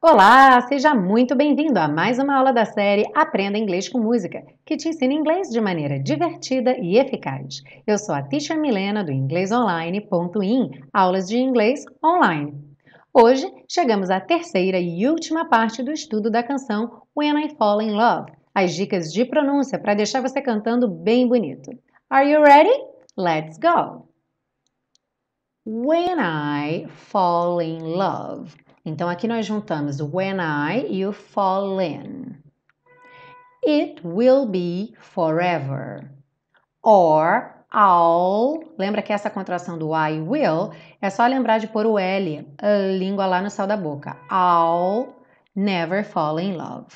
Olá, seja muito bem-vindo a mais uma aula da série Aprenda Inglês com Música, que te ensina inglês de maneira divertida e eficaz. Eu sou a Teacher Milena do inglesonline.in, aulas de inglês online. Hoje chegamos à terceira e última parte do estudo da canção When I Fall in Love, as dicas de pronúncia para deixar você cantando bem bonito. Are you ready? Let's go! When I fall in love. Então aqui nós juntamos when I e o fall in. It will be forever. Or I'll. Lembra que essa contração do I will é só lembrar de pôr o L, a língua lá no céu da boca. I'll never fall in love.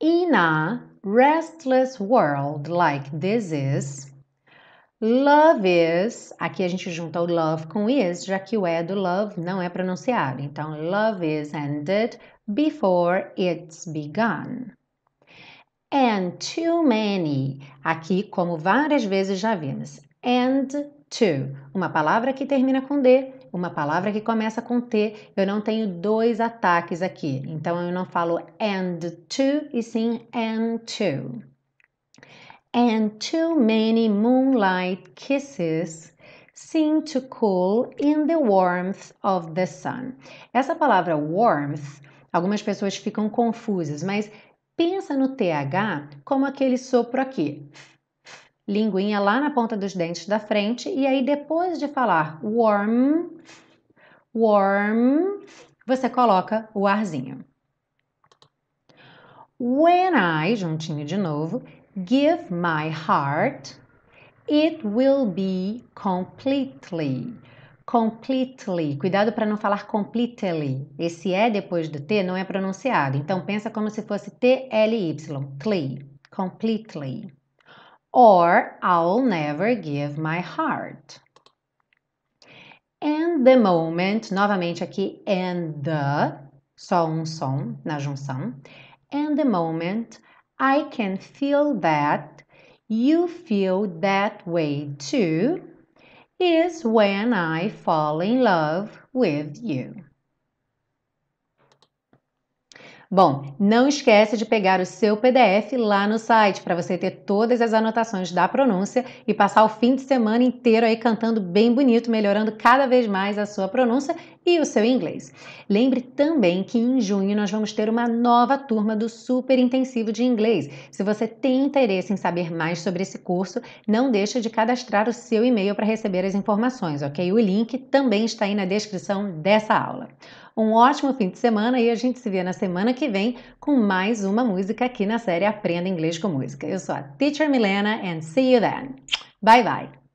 In a restless world like this is, Love is, aqui a gente junta o love com is, já que o é do love não é pronunciado. Então, love is ended before it's begun. And too many, aqui como várias vezes já vimos. And to, uma palavra que termina com D, uma palavra que começa com T. Eu não tenho dois ataques aqui, então eu não falo and to e sim and to and too many moonlight kisses seem to cool in the warmth of the sun. Essa palavra warmth, algumas pessoas ficam confusas, mas pensa no TH como aquele sopro aqui. Linguinha lá na ponta dos dentes da frente e aí depois de falar warm, warm, você coloca o arzinho. When I, juntinho de novo, Give my heart, it will be completely. Completely. Cuidado para não falar completely. Esse E depois do T não é pronunciado. Então pensa como se fosse T-L-Y. Tly. Completely. Or I'll never give my heart. And the moment, novamente aqui, and the, só um som na junção. And the moment I can feel that, you feel that way too, is when I fall in love with you. Bom, não esquece de pegar o seu PDF lá no site para você ter todas as anotações da pronúncia e passar o fim de semana inteiro aí cantando bem bonito, melhorando cada vez mais a sua pronúncia e o seu inglês. Lembre também que em junho nós vamos ter uma nova turma do Super Intensivo de Inglês. Se você tem interesse em saber mais sobre esse curso, não deixe de cadastrar o seu e-mail para receber as informações, ok? O link também está aí na descrição dessa aula. Um ótimo fim de semana e a gente se vê na semana que vem com mais uma música aqui na série Aprenda Inglês com Música. Eu sou a Teacher Milena and see you then. Bye bye.